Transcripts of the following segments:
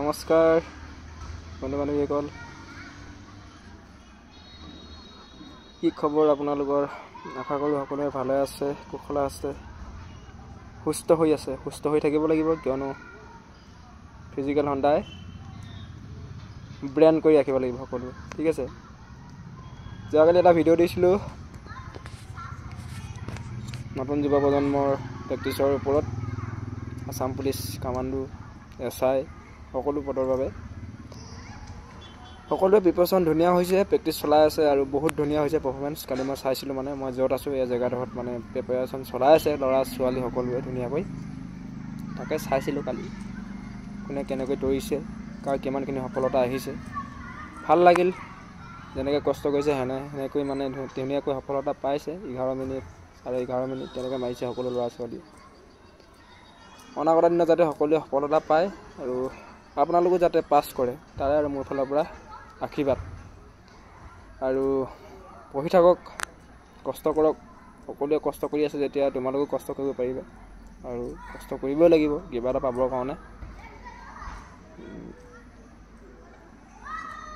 নমস্কাৰ মানে মানুহীসকল কি খবৰ আপোনালোকৰ আশা কৰোঁ সকলোৱে ভালে আছে কুশলে আছে সুস্থ হৈ আছে সুস্থ হৈ থাকিব লাগিব কিয়নো ফিজিকেল সন্ধাই ব্ৰেণ্ড কৰি ৰাখিব লাগিব সকলোৱে ঠিক আছে যোৱাকালি এটা ভিডিঅ' দিছিলোঁ নতুন যুৱ প্ৰজন্মৰ প্ৰেক্টিছৰ ওপৰত Assam police commando S I সকলো পদৰ বাবে সকলোৱে প্ৰিপেৰেশ্যন ধুনীয়া হৈছে প্ৰেক্টিছ চলাই আছে আৰু বহুত ধুনীয়া হৈছে পাৰফৰ্মেঞ্চ কালি মই চাইছিলোঁ মানে মই য'ত আছোঁ এই জেগাডোখৰত মানে প্ৰিপেৰেশ্যন চলাই আছে ল'ৰা ছোৱালী সকলোৱে ধুনীয়াকৈ তাকে চাইছিলোঁ কালি কোনে কেনেকৈ দৌৰিছে কাৰ কিমানখিনি সফলতা আহিছে ভাল লাগিল যেনেকৈ কষ্ট কৰিছে সেনে সেনেকৈ মানে ধুনীয়াকৈ সফলতা পাইছে এঘাৰ মিনিট চাৰে এঘাৰ মিনিট তেনেকৈ মাৰিছে সকলো ল'ৰা ছোৱালীয়ে অনাগত দিনত যাতে সকলোৱে সফলতা পায় আৰু আপোনালোকো যাতে পাছ কৰে তাৰে আৰু মোৰ ফালৰ পৰা আশীৰ্বাদ আৰু পঢ়ি থাকক কষ্ট কৰক সকলোৱে কষ্ট কৰি আছে যেতিয়া তোমালোকো কষ্ট কৰিব পাৰিবা আৰু কষ্ট কৰিবই লাগিব কিবা এটা পাবৰ কাৰণে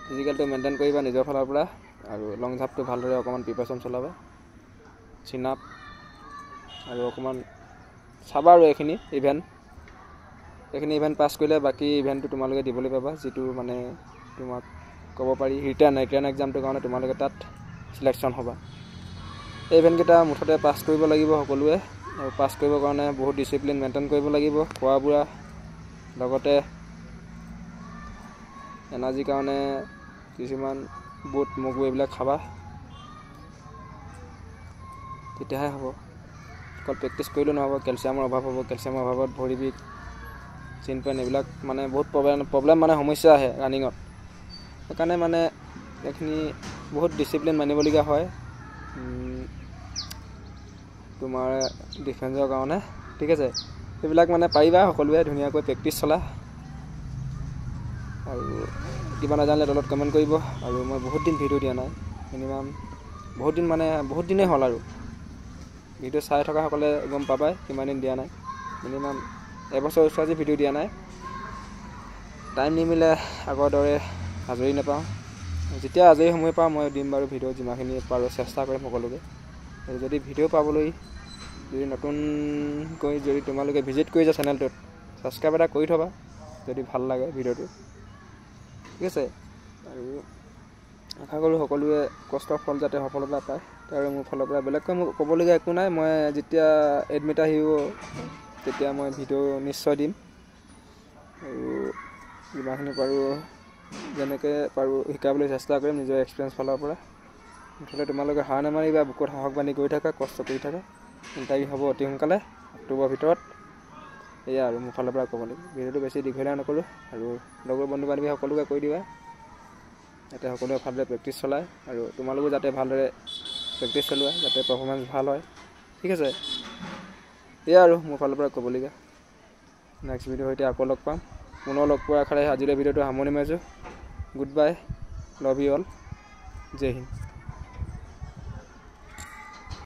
ফিজিকেলটো মেইনটেইন কৰিবা নিজৰ ফালৰ পৰা আৰু লং জাপটো ভালদৰে অকণমান প্ৰিপাৰেশ্যন চলাবা চিনাপ আৰু অকণমান চাবা আৰু এইখিনি ইভেণ্ট এইখিনি ইভেণ্ট পাছ কৰিলে বাকী ইভেণ্টটো তোমালোকে দিবলৈ পাবা যিটো মানে তোমাক ক'ব পাৰি ৰিটাৰ্ণ ৰিটাৰ্ণ এক্সামটোৰ কাৰণে তোমালোকে তাত চিলেকশ্যন হ'বা এই ইভেণ্টকেইটা মুঠতে পাছ কৰিব লাগিব সকলোৱে আৰু পাছ কৰিবৰ কাৰণে বহুত ডিচিপ্লিন মেইনটেইন কৰিব লাগিব খোৱা বোৱা লগতে এনাৰ্জিৰ কাৰণে কিছুমান বুট মগু এইবিলাক খাবা তেতিয়াহে হ'ব অকল প্ৰেক্টিছ কৰিলেও নহ'ব কেলছিয়ামৰ অভাৱ হ'ব কেলছিয়ামৰ অভাৱত ভৰি বিষ চিন পেন এইবিলাক মানে বহুত প্ৰব্লেম প্ৰব্লেম মানে সমস্যা আহে ৰানিঙত সেইকাৰণে মানে এইখিনি বহুত ডিচিপ্লিন মানিবলগীয়া হয় তোমাৰ ডিফেন্সৰ কাৰণে ঠিক আছে সেইবিলাক মানে পাৰিবা সকলোৱে ধুনীয়াকৈ প্ৰেক্টিছ চলা আৰু কিবা নাজানিলে তলত কমেণ্ট কৰিব আৰু মই বহুত দিন ভিডিঅ' দিয়া নাই মিনিমাম বহুত দিন মানে বহুত দিনেই হ'ল আৰু ভিডিঅ' চাই থকাসকলে গম পাবাই কিমান দিন দিয়া নাই মিনিমাম এবছৰ ওচৰ আজি ভিডিঅ' দিয়া নাই টাইম নিমিলে আগৰ দৰে আজৰি নাপাওঁ যেতিয়া আজৰি সময় পাওঁ মই দিম বাৰু ভিডিঅ' যিমানখিনি পাৰোঁ চেষ্টা কৰিম সকলোকে যদি ভিডিঅ' পাবলৈ যদি নতুনকৈ যদি তোমালোকে ভিজিট কৰিছা চেনেলটোত ছাবস্ক্ৰাইব এটা কৰি থ'বা যদি ভাল লাগে ভিডিঅ'টো ঠিক আছে আৰু আশা কৰোঁ সকলোৱে কষ্টৰ ফল যাতে সফলতা পায় আৰু মোৰ ফালৰ পৰা বেলেগকৈ মোক ক'বলগীয়া একো নাই মই যেতিয়া এডমিট আহিব তেতিয়া মই ভিডিঅ' নিশ্চয় দিম আৰু যিমানখিনি পাৰোঁ যেনেকৈ পাৰোঁ শিকাবলৈ চেষ্টা কৰিম নিজৰ এক্সপিৰিয়েঞ্চ ফালৰ পৰা মুঠতে তোমালোকে হাৰ নামাৰিবা বুকুত সাহস বান্ধি গৈ থাকা কষ্ট কৰি থাকা ইণ্টাৰভিউ হ'ব অতি সোনকালে অক্টোবৰৰ ভিতৰত এয়া আৰু মোৰ ফালৰ পৰা ক'ব লাগিব ভিডিঅ'টো বেছি দীঘলীয়া নকৰোঁ আৰু লগৰ বন্ধু বান্ধৱী সকলোকে কৈ দিবা যাতে সকলোৱে ভালদৰে প্ৰেক্টিচ চলায় আৰু তোমালোকো যাতে ভালদৰে প্ৰেক্টিচ চলোৱা যাতে পাৰফৰ্মেঞ্চ ভাল হয় ঠিক আছে এয়া আৰু মোৰ ফালৰ পৰা ক'বলগীয়া নেক্সট ভিডিঅ' সৈতে আকৌ লগ পাম পুনৰ লগ পোৱাৰ আশাৰে আজিলৈ ভিডিঅ'টো সামৰণি মাৰিছোঁ good bye love you all জয় হিন্দ